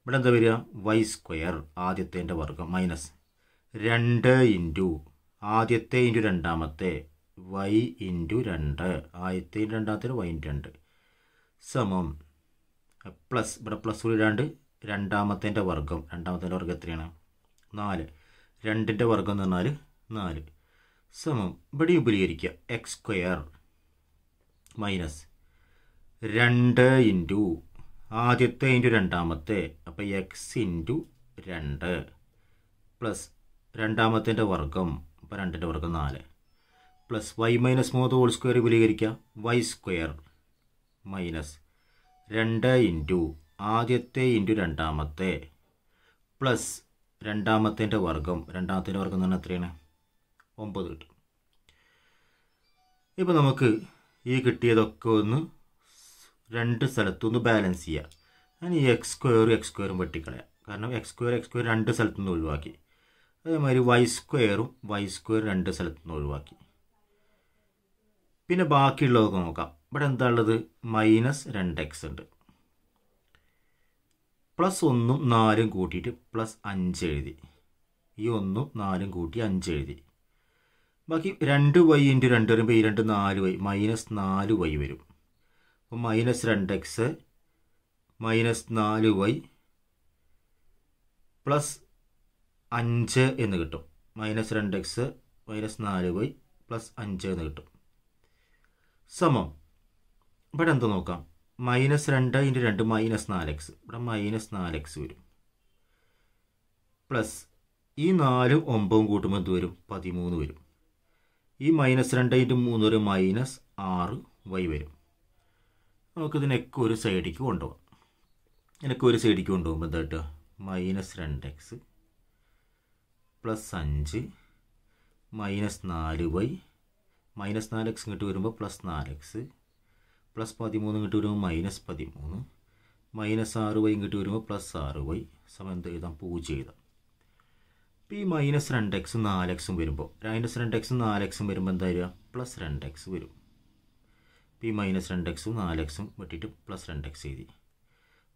A: ഇവിടെ എന്താ വരിക വൈ സ്ക്വയർ ആദ്യത്തേൻ്റെ വർഗം മൈനസ് രണ്ട് ഇൻറ്റു ആദ്യത്തെ ഇൻറ്റു രണ്ടാമത്തെ വൈ ഇൻറ്റു രണ്ട് ആദ്യത്തെ ഇൻറ്റു രണ്ടാമത്തെ വൈ ഇൻറ്റു രണ്ട് സമം പ്ലസ് ഇവിടെ പ്ലസ് കൂടി ഇടാണ്ട് രണ്ടാമത്തേൻ്റെ വർഗം രണ്ടാമത്തേൻ്റെ വർഗം എത്രയാണ് നാല് രണ്ടിൻ്റെ വർഗം എന്ന് പറഞ്ഞാൽ നാല് സമം ഇവിടെ വിപുലീകരിക്കുക എക്സ് സ്ക്വയർ മൈനസ് രണ്ട് ഇൻറ്റു ആദ്യത്തെ ഇൻറ്റു രണ്ടാമത്തെ അപ്പോൾ എക്സ് ഇൻറ്റു രണ്ട് പ്ലസ് രണ്ടാമത്തിൻ്റെ വർഗം അപ്പോൾ രണ്ടിൻ്റെ വർഗം നാല് പ്ലസ് വൈ മൈനസ് മൂന്ന് ഹോൾ സ്ക്വയർ വിപുലീകരിക്കുക വൈ സ്ക്വയർ മൈനസ് രണ്ട് ഇൻറ്റു ആദ്യത്തെ ഇൻറ്റു രണ്ടാമത്തെ പ്ലസ് രണ്ടാമത്തിൻ്റെ വർഗം രണ്ടാമത്തിൻ്റെ വർഗം തന്നെ എത്രയാണ് ഒമ്പത് കിട്ടും ഇപ്പോൾ നമുക്ക് ഈ കിട്ടിയതൊക്കെ ഒന്ന് രണ്ട് സ്ഥലത്തുനിന്ന് ബാലൻസ് ചെയ്യുക അതിന് എക്സ് സ്ക്വയറും എക്സ് സ്ക്വയറും വെട്ടിക്കളയാം കാരണം എക്സ് സ്ക്വയർ എക്സ് സ്ക്വയർ രണ്ട് സ്ഥലത്തുനിന്ന് ഒഴിവാക്കി അതേമാതിരി വൈ സ്ക്വയറും വൈ സ്ക്വയർ രണ്ട് സ്ഥലത്തുനിന്ന് ഒഴിവാക്കി പിന്നെ ബാക്കിയുള്ളതൊക്കെ നോക്കാം ഇവിടെ എന്താ ഉള്ളത് മൈനസ് രണ്ട് എക്സ് ഉണ്ട് പ്ലസ് ഒന്നും നാലും കൂട്ടിയിട്ട് പ്ലസ് അഞ്ച് എഴുതി ഈ ഒന്നും നാലും കൂട്ടി അഞ്ച് എഴുതി ബാക്കി രണ്ട് വൈ ഇൻറ്റു രണ്ട് വരുമ്പോൾ ഈ രണ്ട് നാല് വൈ മൈനസ് നാല് വൈ വരും അപ്പോൾ മൈനസ് രണ്ട് എക്സ് മൈനസ് നാല് വൈ പ്ലസ് അഞ്ച് എന്ന് കിട്ടും മൈനസ് രണ്ട് എക്സ് മൈനസ് നാല് വൈ പ്ലസ് അഞ്ച് എന്ന് കിട്ടും സമം ഇവിടെ എന്ത് നോക്കാം മൈനസ് രണ്ട് ഇൻറ്റു രണ്ട് മൈനസ് നാല് എക്സ് ഇവിടെ മൈനസ് നാല് എക്സ് വരും പ്ലസ് ഈ നാലും ഒമ്പതും കൂട്ടുമ്പോൾ എന്ത് വരും പതിമൂന്ന് വരും ഈ മൈനസ് രണ്ട് ഇൻറ്റു മൂന്ന് വരും മൈനസ് ആറ് വൈ വരും നമുക്കിതിനൊക്കെ ഒരു സൈഡിലേക്ക് കൊണ്ടുപോകാം ഇതിനൊക്കെ ഒരു സൈഡിലേക്ക് കൊണ്ടുപോകുമ്പോൾ എന്താ മൈനസ് രണ്ട് എക്സ് പ്ലസ് അഞ്ച് മൈനസ് നാല് വൈ മൈനസ് നാല് എക്സ് ഇങ്ങോട്ട് വരുമ്പോൾ പ്ലസ് നാല് എക്സ് പ്ലസ് പതിമൂന്ന് ഇങ്ങോട്ട് വരുമ്പോൾ മൈനസ് പതിമൂന്ന് മൈനസ് ആറ് വൈ ഇങ്ങോട്ട് വരുമ്പോൾ പ്ലസ് ആറ് വൈ സമയം എന്ത് എഴുതാം പൂജ്യം എഴുതാം ഇപ്പോൾ ഈ മൈനസ് രണ്ട് എക്സും നാല് എക്സും വരുമ്പോൾ മൈനസ് രണ്ട് എക്സും നാല് എക്സും വരുമ്പോൾ എന്താ വരിക പ്ലസ് രണ്ട് എക്സ് വരും പി മൈനസ് രണ്ട് എക്സും നാല് എക്സും വെട്ടിയിട്ട് പ്ലസ് രണ്ട് എക്സ് എഴുതി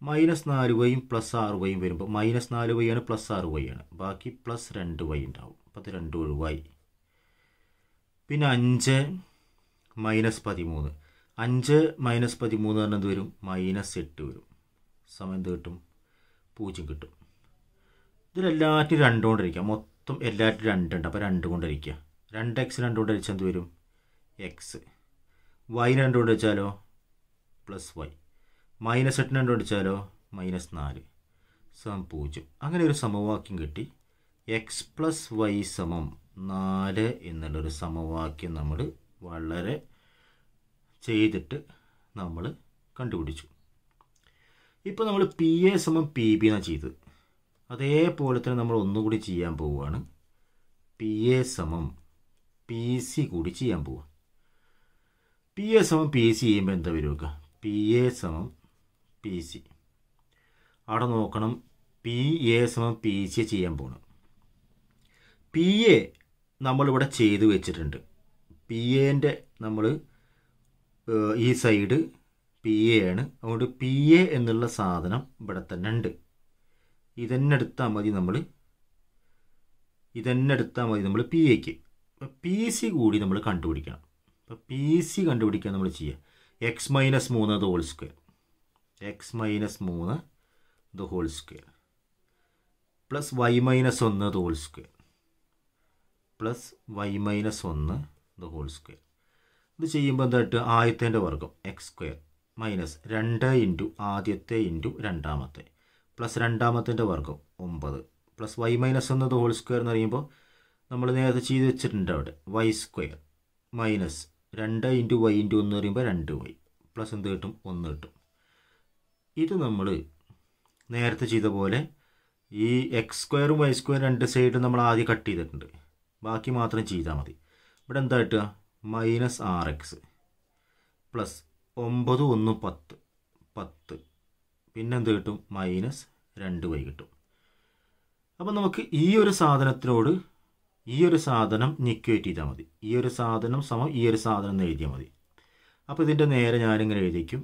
A: മൈനസ് നാല് വൈയും പ്ലസ് ആറ് വൈയും വരുമ്പോൾ മൈനസ് നാല് വൈ ആണ് പ്ലസ് ആറ് വൈ ആണ് ബാക്കി പ്ലസ് രണ്ട് വൈ ഉണ്ടാവും അപ്പോൾ അത് രണ്ടും വൈ പിന്നെ അഞ്ച് മൈനസ് പതിമൂന്ന് അഞ്ച് മൈനസ് പതിമൂന്ന് പറഞ്ഞത് വരും മൈനസ് എട്ട് വരും സമയം എന്ത് കിട്ടും പൂജ്യം കിട്ടും ഇതിലെല്ലാറ്റും രണ്ടുകൊണ്ടിരിക്കുക മൊത്തം എല്ലാറ്റും രണ്ടുണ്ട് അപ്പോൾ രണ്ട് കൊണ്ടിരിക്കുക രണ്ട് എക്സ് രണ്ട് കൊണ്ടിരിച്ചാൽ വരും എക്സ് വൈനെ കൊണ്ട് വെച്ചാലോ പ്ലസ് വൈ മൈനസ് എട്ടിനെ കൊണ്ട് വെച്ചാലോ മൈനസ് നാല് സമം പൂജ്യം അങ്ങനെ ഒരു സമവാക്യം കിട്ടി എക്സ് പ്ലസ് വൈ സമം നാല് എന്നുള്ളൊരു സമവാക്യം നമ്മൾ വളരെ ചെയ്തിട്ട് നമ്മൾ കണ്ടുപിടിച്ചു ഇപ്പോൾ നമ്മൾ പി എ സമം പി ബി എന്നാണ് ചെയ്തത് അതേപോലെ തന്നെ നമ്മൾ ഒന്നുകൂടി ചെയ്യാൻ പോവുകയാണ് പി എ സമം പി സി കൂടി ചെയ്യാൻ പോവുക പി എ സമം പി സി ചെയ്യുമ്പോൾ എന്താ വരിക പി എ സമം പി സി അവിടെ നോക്കണം പി എ സമം പി സി ചെയ്യാൻ പോകണം പി എ നമ്മളിവിടെ ചെയ്തു വെച്ചിട്ടുണ്ട് പി എൻ്റെ നമ്മൾ ഈ സൈഡ് പി എ ആണ് അതുകൊണ്ട് പി എ എന്നുള്ള സാധനം ഇവിടെ തന്നെ ഉണ്ട് ഇതന്നെ എടുത്താൽ മതി നമ്മൾ ഇതന്നെ എടുത്താൽ മതി നമ്മൾ പി എക്ക് പി സി കൂടി നമ്മൾ കണ്ടുപിടിക്കണം അപ്പോൾ പി സി കണ്ടുപിടിക്കാൻ നമ്മൾ ചെയ്യുക എക്സ് മൈനസ് മൂന്ന് the whole square X minus മൂന്ന് the whole square plus Y minus ഒന്ന് the whole square plus Y minus ഒന്ന് ദ ഹോൾ സ്ക്വയർ ഇത് ചെയ്യുമ്പോൾ എന്തായിട്ട് ആദ്യത്തേൻ്റെ വർഗം എക്സ് സ്ക്വയർ മൈനസ് രണ്ട് ഇൻറ്റു ആദ്യത്തെ ഇൻറ്റു രണ്ടാമത്തെ പ്ലസ് രണ്ടാമത്തേൻ്റെ വർഗം ഒമ്പത് പ്ലസ് വൈ മൈനസ് ഒന്ന് ദ ഹോൾ സ്ക്വയർ എന്ന് പറയുമ്പോൾ നമ്മൾ നേരത്തെ ചെയ്ത് വെച്ചിട്ടുണ്ട് അവിടെ വൈ സ്ക്വയർ മൈനസ് രണ്ട് ഇൻറ്റു വൈ ഇൻറ്റു ഒന്ന് പറയുമ്പോൾ രണ്ട് വൈ പ്ലസ് എന്ത് കിട്ടും ഒന്ന് കിട്ടും ഇത് നമ്മൾ നേരത്തെ ചെയ്ത പോലെ ഈ എക്സ് സ്ക്വയറും വൈ സ്ക്വയറും രണ്ട് സൈഡും നമ്മൾ ആദ്യം കട്ട് ചെയ്തിട്ടുണ്ട് ബാക്കി മാത്രം ചെയ്താൽ മതി ഇവിടെ എന്താ കിട്ടുക മൈനസ് ആർ എക്സ് പ്ലസ് ഒമ്പത് ഒന്ന് പത്ത് പത്ത് പിന്നെ എന്ത് കിട്ടും മൈനസ് രണ്ട് വൈ കിട്ടും അപ്പം നമുക്ക് ഈ ഒരു സാധനത്തിനോട് ഈ ഒരു സാധനം നിക്വേറ്റ് ചെയ്താൽ മതി ഈ ഒരു സാധനം സമം ഈ ഒരു സാധനം എന്ന് എഴുതിയാൽ മതി അപ്പോൾ ഇതിൻ്റെ നേരെ ഞാനിങ്ങനെ എഴുതിക്കും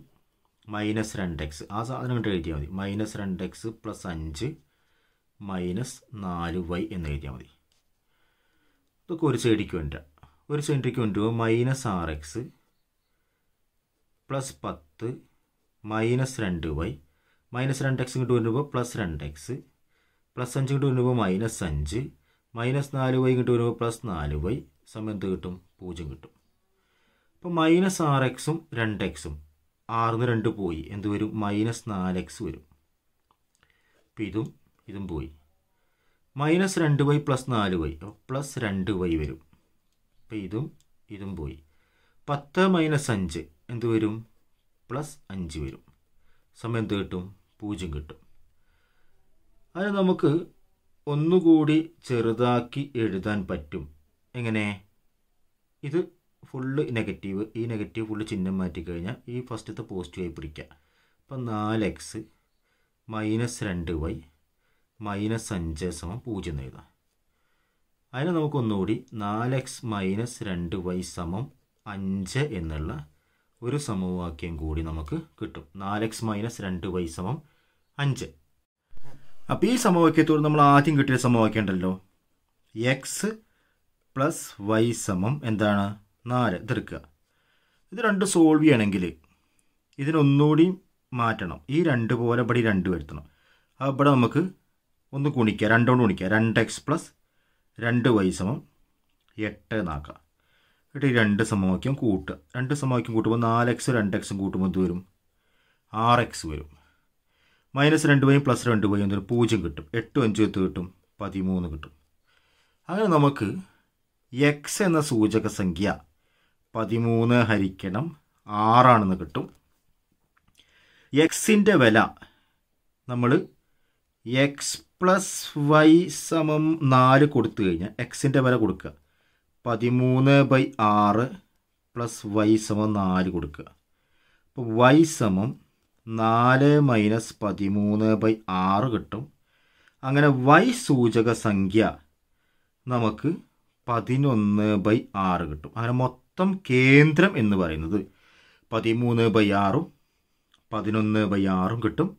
A: മൈനസ് രണ്ട് എക്സ് ആ സാധനം ഇട്ട് എഴുതിയാൽ മതി മൈനസ് രണ്ട് എക്സ് പ്ലസ് അഞ്ച് മൈനസ് നാല് വൈ എന്ന് എഴുതിയാൽ മതി ഇതൊക്കെ ഒരു സൈഡിക്ക് വേണ്ട ഒരു സൈഡിലേക്ക് കൊണ്ടുപോകും മൈനസ് ആർ എക്സ് പ്ലസ് പത്ത് മൈനസ് രണ്ട് വൈ മൈനസ് രണ്ട് എക്സ് ഇങ്ങോട്ട് വരുമ്പോൾ പ്ലസ് രണ്ട് എക്സ് പ്ലസ് അഞ്ച് ഇങ്ങോട്ട് വരുമ്പോൾ മൈനസ് അഞ്ച് മൈനസ് നാല് വൈ കിട്ടും വരുമ്പോൾ പ്ലസ് നാല് വൈ സമയത്ത് കിട്ടും പൂജ്യം കിട്ടും അപ്പോൾ മൈനസ് ആർ എക്സും രണ്ട് എക്സും ആറിന്ന് രണ്ട് പോയി എന്ത് വരും മൈനസ് നാല് എക്സ് വരും അപ്പം ഇതും ഇതും പോയി മൈനസ് രണ്ട് വൈ പ്ലസ് നാല് വൈ അപ്പോൾ പ്ലസ് രണ്ട് വൈ വരും അപ്പം ഇതും ഇതും പോയി പത്ത് മൈനസ് അഞ്ച് എന്ത് വരും പ്ലസ് അഞ്ച് വരും സമയം എന്ത് കിട്ടും പൂജ്യം കിട്ടും അതിന് നമുക്ക് ഒന്നുകൂടി ചെറുതാക്കി എഴുതാൻ പറ്റും എങ്ങനെ ഇത് ഫുള്ള് നെഗറ്റീവ് ഈ നെഗറ്റീവ് ഫുള്ള് ചിഹ്നം മാറ്റിക്കഴിഞ്ഞാൽ ഈ ഫസ്റ്റത്തെ പോസിറ്റീവായി പിടിക്കുക അപ്പം നാല് എക്സ് മൈനസ് രണ്ട് വൈ മൈനസ് അഞ്ച് സമം പൂജ്യം എന്ന് എഴുതാം അതിനെ നമുക്കൊന്നുകൂടി നാല് എക്സ് മൈനസ് രണ്ട് വൈ സമം അഞ്ച് എന്നുള്ള ഒരു സമവാക്യം കൂടി നമുക്ക് കിട്ടും നാല് എക്സ് മൈനസ് രണ്ട് വൈ സമം അഞ്ച് അപ്പോൾ ഈ സമവാക്യത്തോട് നമ്മൾ ആദ്യം കിട്ടിയ സമവാക്യം ഉണ്ടല്ലോ എക്സ് പ്ലസ് വൈ സമം എന്താണ് നാല് തീർക്കുക ഇത് രണ്ട് സോൾവ് ചെയ്യണമെങ്കിൽ ഇതിനൊന്നുകൂടി മാറ്റണം ഈ രണ്ട് പോലെ ഇവിടെ ഈ രണ്ട് വരുത്തണം അപ്പോൾ ഇവിടെ നമുക്ക് ഒന്ന് ഗുണിക്കുക രണ്ടുകൊണ്ട് ഗുണിക്കുക രണ്ട് എക്സ് പ്ലസ് രണ്ട് വൈ സമം എട്ട് എന്നാക്കാം എന്നിട്ട് ഈ രണ്ട് സമവാക്യം കൂട്ടുക രണ്ട് സമവാക്യം കൂട്ടുമ്പോൾ നാല് എക്സ് രണ്ട് എക്സും കൂട്ടുമ്പോൾ എന്ത് വരും ആറ് എക്സ് വരും മൈനസ് രണ്ട് വൈയും പ്ലസ് രണ്ട് വൈയും എന്തൊരു പൂജ്യം കിട്ടും എട്ടും അഞ്ചും എത്ത് കിട്ടും പതിമൂന്ന് കിട്ടും അങ്ങനെ നമുക്ക് എക്സ് എന്ന സൂചക സംഖ്യ പതിമൂന്ന് ഹരിക്കണം ആറാണെന്ന് കിട്ടും എക്സിൻ്റെ വില നമ്മൾ എക്സ് പ്ലസ് വൈ സമം നാല് കൊടുത്തു കഴിഞ്ഞാൽ എക്സിൻ്റെ വില കൊടുക്കുക പതിമൂന്ന് ബൈ ആറ് പ്ലസ് വൈ സമം നാല് കൊടുക്കുക അപ്പോൾ വൈ സമം നാല് മൈനസ് പതിമൂന്ന് ബൈ ആറ് കിട്ടും അങ്ങനെ വൈ സൂചക സംഖ്യ നമുക്ക് പതിനൊന്ന് ബൈ ആറ് കിട്ടും അങ്ങനെ മൊത്തം കേന്ദ്രം എന്ന് പറയുന്നത് പതിമൂന്ന് ബൈ ആറും പതിനൊന്ന് ബൈ ആറും കിട്ടും